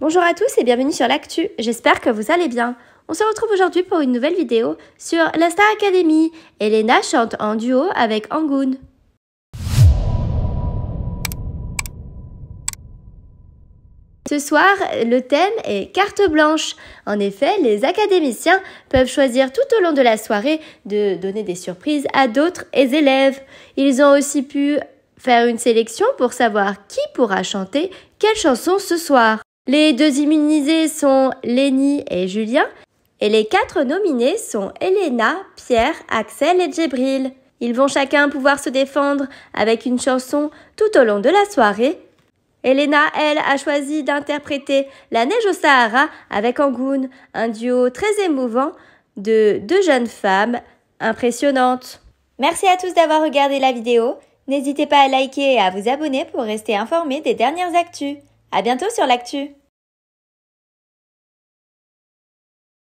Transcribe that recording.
Bonjour à tous et bienvenue sur l'actu, j'espère que vous allez bien. On se retrouve aujourd'hui pour une nouvelle vidéo sur l'Instar Academy. Elena chante en duo avec Angoon. Ce soir, le thème est carte blanche. En effet, les académiciens peuvent choisir tout au long de la soirée de donner des surprises à d'autres élèves. Ils ont aussi pu faire une sélection pour savoir qui pourra chanter quelle chanson ce soir. Les deux immunisés sont Lenny et Julien, et les quatre nominés sont Elena, Pierre, Axel et Djibril. Ils vont chacun pouvoir se défendre avec une chanson tout au long de la soirée. Elena, elle, a choisi d'interpréter La neige au Sahara avec Angoun, un duo très émouvant de deux jeunes femmes impressionnantes. Merci à tous d'avoir regardé la vidéo. N'hésitez pas à liker et à vous abonner pour rester informé des dernières actus. À bientôt sur l'actu!